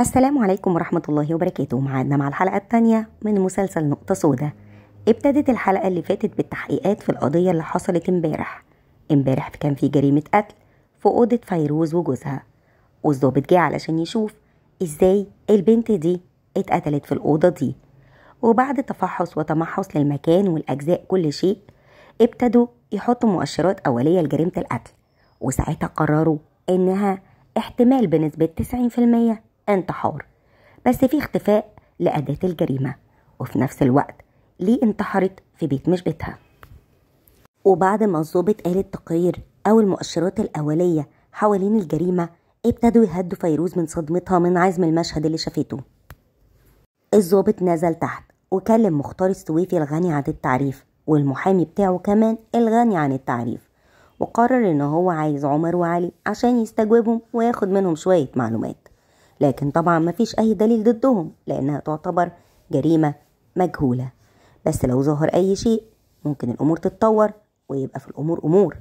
السلام عليكم ورحمة الله وبركاته معنا مع الحلقة الثانية من مسلسل نقطة سودا ابتدت الحلقة اللي فاتت بالتحقيقات في القضية اللي حصلت امبارح امبارح كان في جريمة قتل في أوضة فيروز وجوزها والظابط جه علشان يشوف ازاي البنت دي اتقتلت في الأوضة دي وبعد تفحص وتمحص للمكان والأجزاء كل شيء ابتدوا يحطوا مؤشرات أولية لجريمة القتل وساعتها قرروا إنها احتمال بنسبة 90% انتحار بس في اختفاء لأداة الجريمة وفي نفس الوقت ليه انتحرت في بيت مش بيتها وبعد ما الظابط قال التقرير أو المؤشرات الأولية حوالين الجريمة ابتدوا يهدوا فيروز من صدمتها من عزم المشهد اللي شافته الظابط نزل تحت وكلم مختار السويفي الغني عن التعريف والمحامي بتاعه كمان الغني عن التعريف وقرر ان هو عايز عمر وعلي عشان يستجوبهم وياخد منهم شوية معلومات لكن طبعا ما فيش أي دليل ضدهم لأنها تعتبر جريمة مجهولة بس لو ظهر أي شيء ممكن الأمور تتطور ويبقى في الأمور أمور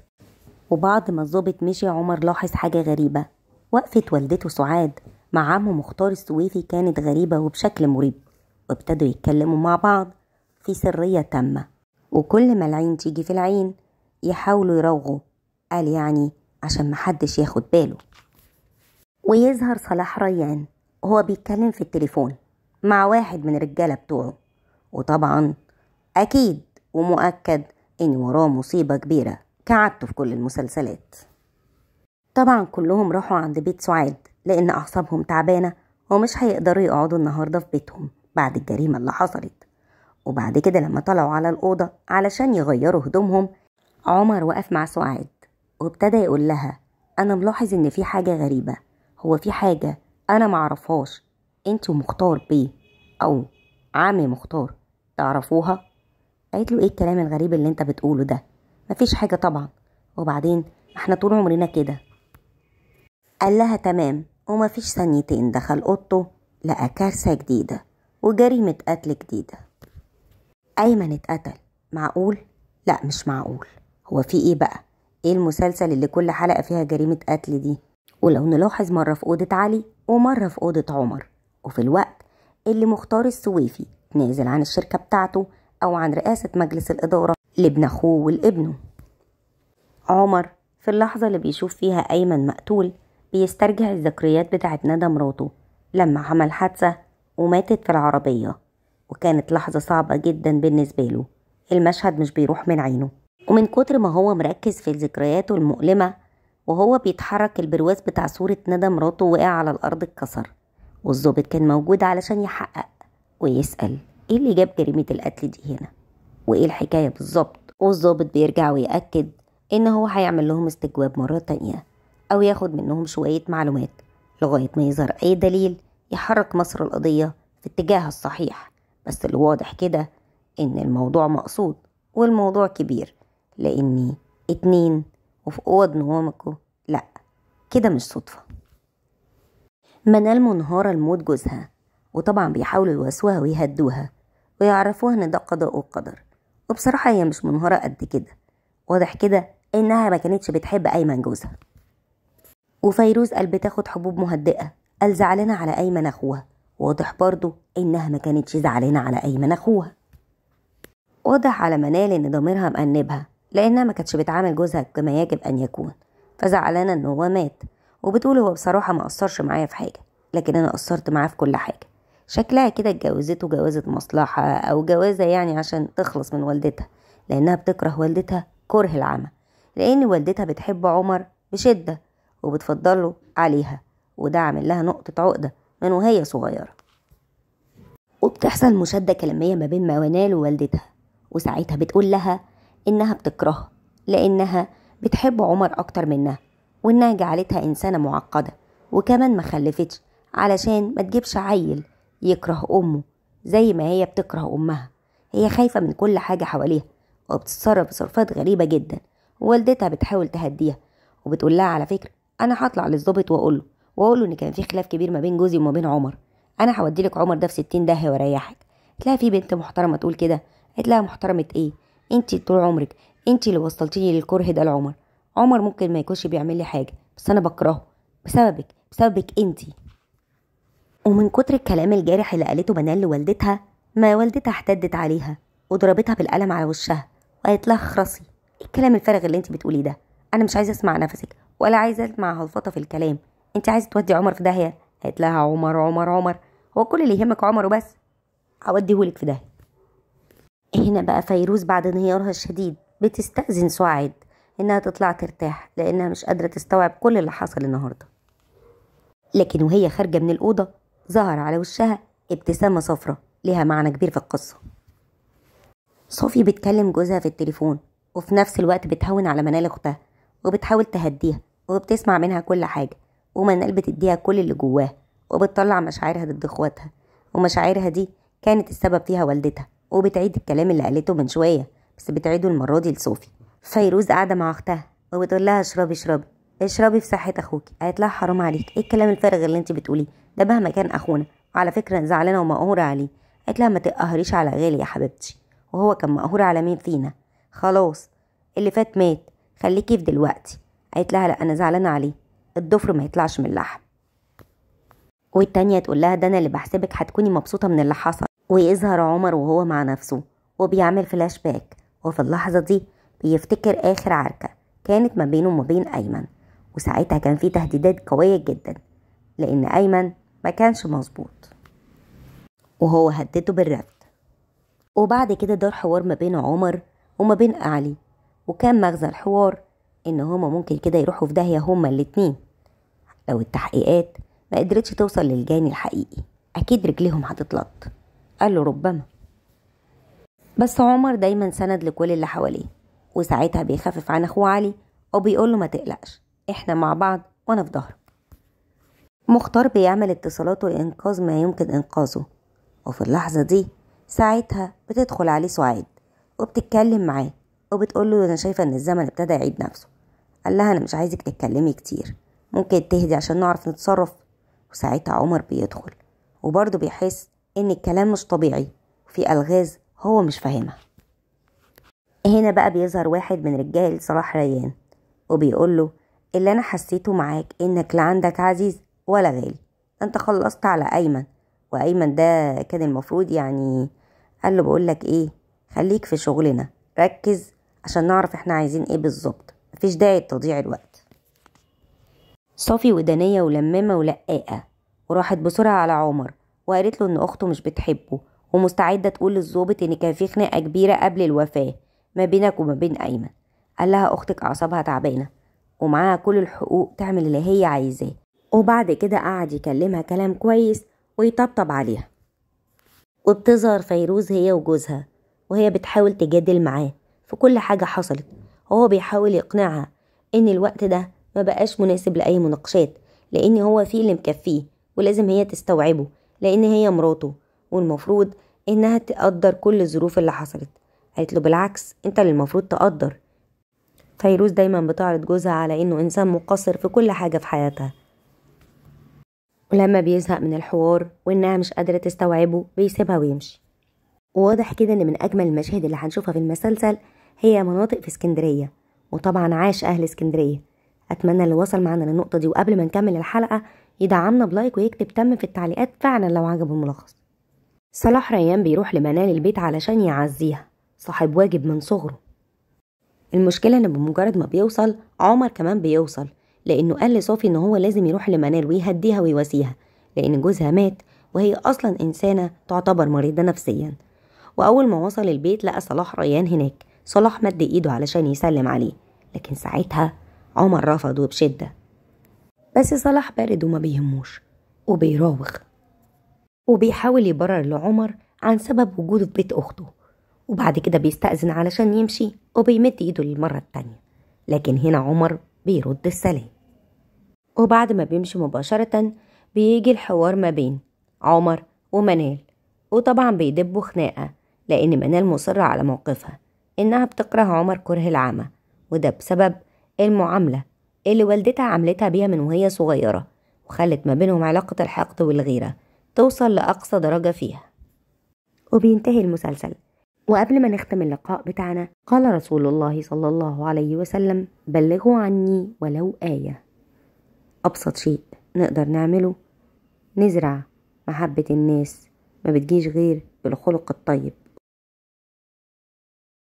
وبعد ما الظابط مشي عمر لاحظ حاجة غريبة وقفة والدته سعاد مع عمه مختار السويفي كانت غريبة وبشكل مريب وابتدوا يتكلموا مع بعض في سرية تامة وكل ما العين تيجي في العين يحاولوا يراوغوا قال يعني عشان محدش ياخد باله ويظهر صلاح ريان وهو بيتكلم في التليفون مع واحد من الرجالة بتوعه وطبعا أكيد ومؤكد إن وراه مصيبة كبيرة كعادته في كل المسلسلات طبعا كلهم راحوا عند بيت سعاد لأن أعصابهم تعبانة ومش هيقدروا يقعدوا النهاردة في بيتهم بعد الجريمة اللي حصلت وبعد كده لما طلعوا على الأوضة علشان يغيروا هدومهم عمر وقف مع سعاد وابتدى يقول لها أنا ملاحظ إن في حاجة غريبة هو في حاجة أنا معرفهاش أنت ومختار بيه أو عمي مختار تعرفوها؟ قالت له إيه الكلام الغريب اللي أنت بتقوله ده؟ مفيش حاجة طبعا وبعدين احنا طول عمرنا كده قال لها تمام ومفيش ثانيتين دخل أوضته لقى كارثة جديدة وجريمة قتل جديدة أيمن اتقتل معقول؟ لا مش معقول هو في ايه بقى؟ ايه المسلسل اللي كل حلقة فيها جريمة قتل دي؟ ولو نلاحظ مرة في أوضة علي ومرة في أوضة عمر وفي الوقت اللي مختار السويفي نازل عن الشركة بتاعته أو عن رئاسة مجلس الإدارة لابن أخوه ولابنه عمر في اللحظة اللي بيشوف فيها أيمن مقتول بيسترجع الذكريات بتاعت ندى مراته لما عمل حادثة وماتت في العربية وكانت لحظة صعبة جدا بالنسبة له المشهد مش بيروح من عينه ومن كتر ما هو مركز في ذكرياته المؤلمة وهو بيتحرك البرواز بتاع صورة ندى مراته وقع على الأرض اتكسر والظابط كان موجود علشان يحقق ويسأل ايه اللي جاب جريمة القتل دي هنا وايه الحكاية بالظبط والظابط بيرجع ويأكد ان هو هيعمل لهم استجواب مرة تانية او ياخد منهم شوية معلومات لغاية ما يظهر اي دليل يحرك مصر القضية في اتجاهها الصحيح بس الواضح كده ان الموضوع مقصود والموضوع كبير لاني اتنين وفي أوض نومكو لأ كده مش صدفة منال منهارة لموت جوزها وطبعا بيحاولوا يواسوها ويهدوها ويعرفوها ان ده قضاء وقدر وبصراحة هي مش منهارة قد كده واضح كده انها ما كانتش بتحب ايمن جوزها وفيروز قال بتاخد حبوب مهدئة قال زعلانة على ايمن اخوها واضح برضو انها ما كانتش زعلانة على ايمن اخوها واضح على منال ان ضميرها مأنبها لأنها ما كانتش بتعامل جوزها كما يجب أن يكون فزعلانة إن هو مات وبتقول هو بصراحة ما قصرش معايا في حاجة لكن أنا قصرت معاه في كل حاجة شكلها كده اتجوزته جوازة مصلحة أو جوازة يعني عشان تخلص من والدتها لأنها بتكره والدتها كره العمى لأن والدتها بتحب عمر بشدة وبتفضله عليها وده عامل لها نقطة عقدة من وهي صغيرة وبتحصل مشادة كلامية ما بين موانال ووالدتها وساعتها بتقول لها إنها بتكرهه لأنها بتحب عمر أكتر منها وإنها جعلتها إنسانة معقدة وكمان ما خلفتش علشان ما تجيبش عيل يكره أمه زي ما هي بتكره أمها هي خايفة من كل حاجة حواليها وبتتصرف بصرفات غريبة جدا والدتها بتحاول تهديها وبتقول لها على فكرة أنا هطلع للظابط وأقول له وأقول له إن كان في خلاف كبير ما بين جوزي وما بين عمر أنا هوديلك عمر ده في ستين داهية وأريحك تلاقي في بنت محترمة تقول كده قالت لها محترمة إيه انت طول عمرك انت اللي وصلتيني للكره ده لعمر عمر ممكن ما يكونش بيعمل لي حاجه بس انا بكرهه بسببك بسببك انت ومن كتر الكلام الجارح اللي قالته بنال لوالدتها ما والدتها احتدت عليها وضربتها بالقلم على وشها وقالت لها خرصي إيه الكلام الفارغ اللي انت بتقوليه ده انا مش عايزه اسمع نفسك ولا عايزه اسمع هلفطه في الكلام انت عايزه تودي عمر في داهيه قالت لها عمر عمر عمر هو كل اللي يهمك عمر وبس اوديهولك في داهيه هنا بقى فيروز بعد انهيارها الشديد بتستأذن سعاد إنها تطلع ترتاح لأنها مش قادرة تستوعب كل اللي حصل النهاردة لكن وهي خارجة من الأوضة ظهر على وشها ابتسامة صفرة لها معنى كبير في القصة صوفي بتكلم جوزها في التليفون وفي نفس الوقت بتهون على منال أختها وبتحاول تهديها وبتسمع منها كل حاجة ومنال بتديها كل اللي جواها وبتطلع مشاعرها ضد اخواتها ومشاعرها دي كانت السبب فيها والدتها وبتعيد الكلام اللي قالته من شوية بس بتعيده المرة دي لصوفي فيروز قاعدة مع أختها وبتقول لها اشربي اشربي اشربي في صحة أخوك قالت لها حرام عليك ايه الكلام الفارغ اللي انت بتقوليه ده مهما كان أخونا وعلى فكرة زعلانة ومقهورة عليه قالت لها ما تقهريش على غالي يا حبيبتي وهو كان مقهور على مين فينا خلاص اللي فات مات خليكي في دلوقتي قالت لها لا أنا زعلانة عليه الضفر ما يطلعش من اللحم والتانية تقول لها ده أنا اللي بحسبك هتكوني مبسوطة من اللي حصل ويظهر عمر وهو مع نفسه وبيعمل فلاش باك وفي اللحظة دي بيفتكر آخر عركة كانت ما بينه وما بين أيمن وساعتها كان في تهديدات قوية جدا لأن أيمن ما كانش مظبوط وهو هدده بالرد وبعد كده دار حوار ما بين عمر وما بين علي وكان مغزى الحوار إن هما ممكن كده يروحوا في داهية هما الاتنين لو التحقيقات ما قدرتش توصل للجاني الحقيقي أكيد رجليهم هتتلط قال له ربما بس عمر دايما سند لكل اللي حواليه وساعتها بيخفف عن اخوه علي وبيقول له ما تقلقش احنا مع بعض وانا في ظهرك مختار بيعمل اتصالاته لإنقاذ ما يمكن إنقاذه وفي اللحظة دي ساعتها بتدخل عليه سعاد وبتتكلم معاه وبتقول له أنا شايفة إن الزمن ابتدى يعيد نفسه قال لها أنا مش عايزك تتكلمي كتير ممكن تهدي عشان نعرف نتصرف وساعتها عمر بيدخل وبرضه بيحس ان الكلام مش طبيعي وفي الغاز هو مش فاهمها هنا بقى بيظهر واحد من رجال صلاح ريان وبيقول له اللي انا حسيته معاك انك لا عندك عزيز ولا غالي انت خلصت على ايمن وايمن ده كان المفروض يعني قال له بقول لك ايه خليك في شغلنا ركز عشان نعرف احنا عايزين ايه بالظبط مفيش داعي لتضيع الوقت صافي ودانيه ولمامه ولقاقه وراحت بسرعه على عمر وقالت له إن أخته مش بتحبه ومستعدة تقول للظابط إن كان في خناقة كبيرة قبل الوفاة ما بينك وما بين أيمن قال لها أختك أعصابها تعبانة ومعاها كل الحقوق تعمل اللي هي عايزاه وبعد كده قعد يكلمها كلام كويس ويطبطب عليها وبتظهر فيروز هي وجوزها وهي بتحاول تجادل معاه في كل حاجة حصلت وهو بيحاول يقنعها إن الوقت ده ما بقاش مناسب لأي مناقشات لأن هو فيه اللي مكفيه ولازم هي تستوعبه لأن هي مراته والمفروض إنها تقدر كل الظروف اللي حصلت قالت له بالعكس أنت اللي المفروض تقدر فيروز دايما بتعرض جوزها على إنه إنسان مقصر في كل حاجة في حياتها ولما بيزهق من الحوار وإنها مش قادرة تستوعبه بيسيبها ويمشي وواضح كده إن من أجمل المشاهد اللي هنشوفها في المسلسل هي مناطق في اسكندرية وطبعا عاش أهل اسكندرية أتمنى اللي وصل معانا للنقطة دي وقبل ما نكمل الحلقة يدعمنا بلايك ويكتب تم في التعليقات فعلا لو عجبه الملخص صلاح ريان بيروح لمنال البيت علشان يعزيها صاحب واجب من صغره المشكلة ان بمجرد ما بيوصل عمر كمان بيوصل لانه قال لصوفي ان هو لازم يروح لمنال ويهديها ويواسيها لان جوزها مات وهي اصلا انسانة تعتبر مريضة نفسيا واول ما وصل البيت لقى صلاح ريان هناك صلاح مد ايده علشان يسلم عليه لكن ساعتها عمر رفض وبشده بس صلاح بارد وما بيهموش وبيراوغ وبيحاول يبرر لعمر عن سبب وجوده في بيت أخته وبعد كده بيستأذن علشان يمشي وبيمد إيده للمرة التانية لكن هنا عمر بيرد السلام وبعد ما بيمشي مباشرة بيجي الحوار ما بين عمر ومنال وطبعا بيدبوا خناقة لأن منال مصرة على موقفها إنها بتكره عمر كره العمى وده بسبب المعاملة اللي والدتها عملتها بيها من وهي صغيرة وخلت ما بينهم علاقة الحقد والغيرة توصل لأقصى درجة فيها وبينتهي المسلسل وقبل ما نختم اللقاء بتاعنا قال رسول الله صلى الله عليه وسلم بلغوا عني ولو آية أبسط شيء نقدر نعمله نزرع محبة الناس ما بتجيش غير بالخلق الطيب